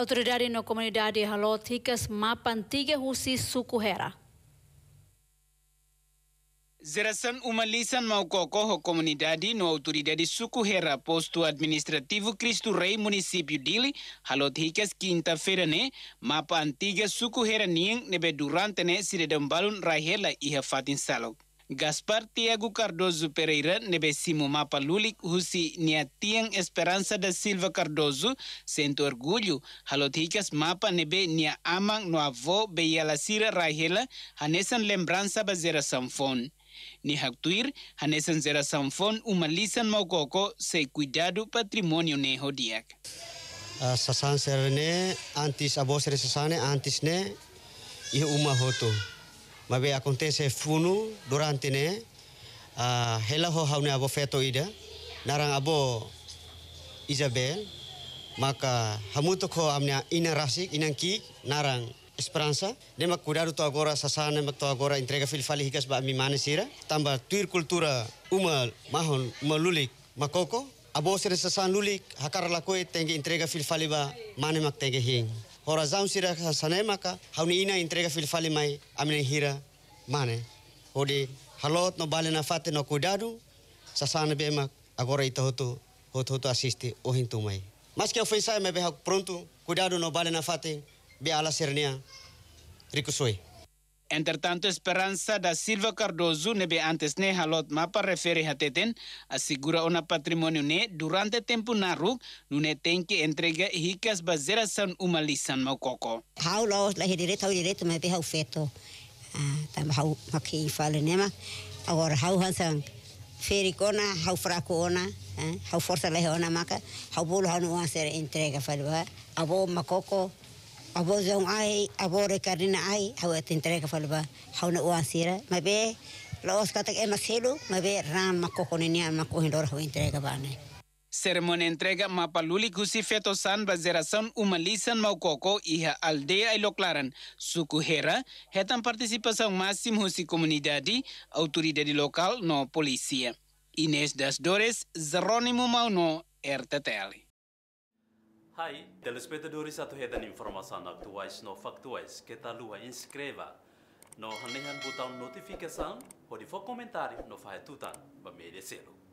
autoridade na comunidade halóticas mapa antiga husi sukuhera. Zerasan umalisan mau kokoho comunidade no autoridade sucuhera posto administrativo Cristo Rei município dili halot hikas quinta-feira né? mapa antiga sucuhera nien nebe durante ne sire dambalun rahela iha fatin salok. Gaspar Tiago Cardoso Pereira nebe simo mapa lulik husi nia tiang Esperanza da Silva Cardoso sento orgulho halotikas mapa nebe nia amang no avô yala sira rahela hanesan lembrança bazera sanfon. Ni haktuir hanesan zera sanfon umalisan maukoko se cuidado patrimonio ne hodiak. Uh, sasan serene antis abosere sasane antis ne i umahoto mabe acontece funu durante ne a hela ho haune abo feto ida narang abo Isabel maka hamuto ko amnya ina rasik inang ki narang esperanza de mak kudaru to agora sasane mak to agora entrega fil fali higas ba mi manesira tamba tuir kultura umal mahon malulik makoko abo sere sasan lulik hakar lakoe tenge entrega fil fali ba mane mak tenge hing Horazão sira sanemaka hauni ina entrega filfali mai amina hira mane. Hodi halot no bale na fate no cuidado sasana mak agora ita hotu hoto hoto assiste o mai. Mas que ofensai me beha pronto kudadu no bale na fate be ala sernia Entretanto, Esperanza da Silva Cardoso nebe antes ne halot mapa refere hateten asegura una patrimonio ne durante tempo naruk lune tenke entrega hikas bazera san umalisan maukoko. Hau los la direito hau direito me hau feto. Ah, tam hau maki fale nema. Agora hau hansan fericona hau ona, eh, hau força ona maka hau bolo hau ser entrega fale Abo makoko aboodan ahay aboore karina ahay hawetin tareka falba hauna uan sira mabe laos katak emaselo mabe ran makohoninia makohindor hawen tareka bane Ceremonia entrega Mapaluli Gusi Feto San Bazeração Umalisan Maukoko a Aldeia Iloclaran Sucuhera retam participação máxima Husi Comunidade Autoridade Local no Polícia Inês das Dores Jerônimo Mauno RTTL Hai, telespectadores atuhedan informação dan no factuais que tá lua inscreva. No hanehan botão notificação, pode komentari no fahetutan, ba merecelo.